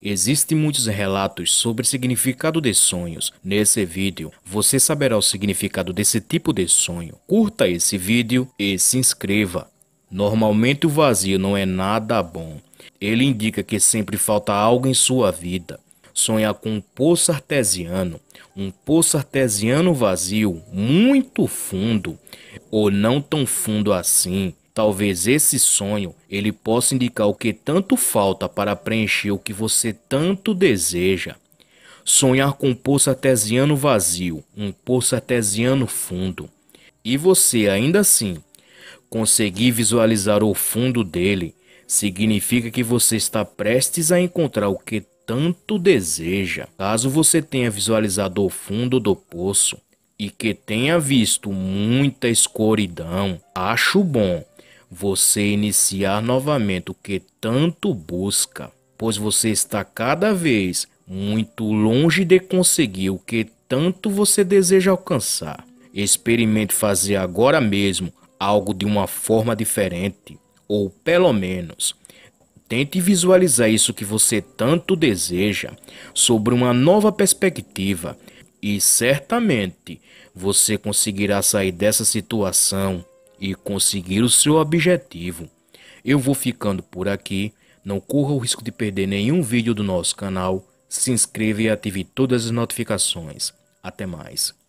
Existem muitos relatos sobre o significado de sonhos. Nesse vídeo, você saberá o significado desse tipo de sonho. Curta esse vídeo e se inscreva. Normalmente o vazio não é nada bom. Ele indica que sempre falta algo em sua vida. Sonhar com um poço artesiano, um poço artesiano vazio, muito fundo, ou não tão fundo assim, Talvez esse sonho ele possa indicar o que tanto falta para preencher o que você tanto deseja. Sonhar com um poço artesiano vazio, um poço artesiano fundo. E você ainda assim conseguir visualizar o fundo dele significa que você está prestes a encontrar o que tanto deseja. Caso você tenha visualizado o fundo do poço e que tenha visto muita escuridão, acho bom você iniciar novamente o que tanto busca, pois você está cada vez muito longe de conseguir o que tanto você deseja alcançar. Experimente fazer agora mesmo algo de uma forma diferente, ou pelo menos tente visualizar isso que você tanto deseja sobre uma nova perspectiva e certamente você conseguirá sair dessa situação e conseguir o seu objetivo. Eu vou ficando por aqui, não corra o risco de perder nenhum vídeo do nosso canal, se inscreva e ative todas as notificações. Até mais.